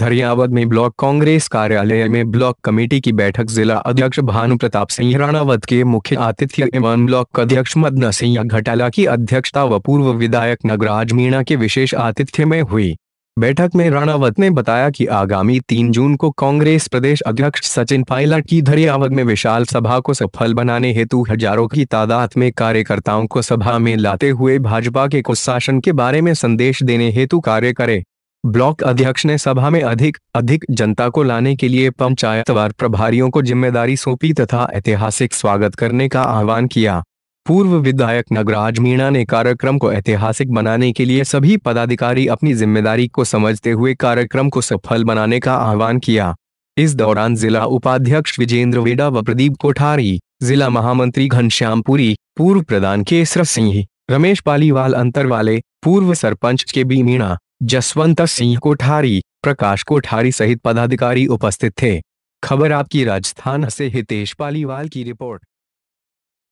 धरियावद में ब्लॉक कांग्रेस कार्यालय में ब्लॉक कमेटी की बैठक जिला अध्यक्ष भानु प्रताप सिंह राणावत के मुख्य आतिथ्य एवं ब्लॉक अध्यक्ष मदना सिंह घटाला की अध्यक्षता व पूर्व विधायक नगराज मीणा के विशेष आतिथ्य में हुई बैठक में राणावत ने बताया कि आगामी तीन जून को कांग्रेस प्रदेश अध्यक्ष सचिन पायलट की धरियावद में विशाल सभा को सफल बनाने हेतु हजारों की तादाद में कार्यकर्ताओं को सभा में लाते हुए भाजपा के कुशासन के बारे में संदेश देने हेतु कार्य करे ब्लॉक अध्यक्ष ने सभा में अधिक अधिक जनता को लाने के लिए पंचायतवार प्रभारियों को जिम्मेदारी सौंपी तथा ऐतिहासिक स्वागत करने का आह्वान किया पूर्व विधायक नगराज मीणा ने कार्यक्रम को ऐतिहासिक बनाने के लिए सभी पदाधिकारी अपनी जिम्मेदारी को समझते हुए कार्यक्रम को सफल बनाने का आह्वान किया इस दौरान जिला उपाध्यक्ष विजेंद्र वेडा व प्रदीप कोठारी जिला महामंत्री घनश्याम पुरी पूर्व प्रधान केसर सिंह रमेश पालीवाल अंतर वाले पूर्व सरपंच के बी मीणा जसवंत सिंह कोठारी प्रकाश कोठारी सहित पदाधिकारी उपस्थित थे खबर आपकी राजस्थान से हितेश पालीवाल की रिपोर्ट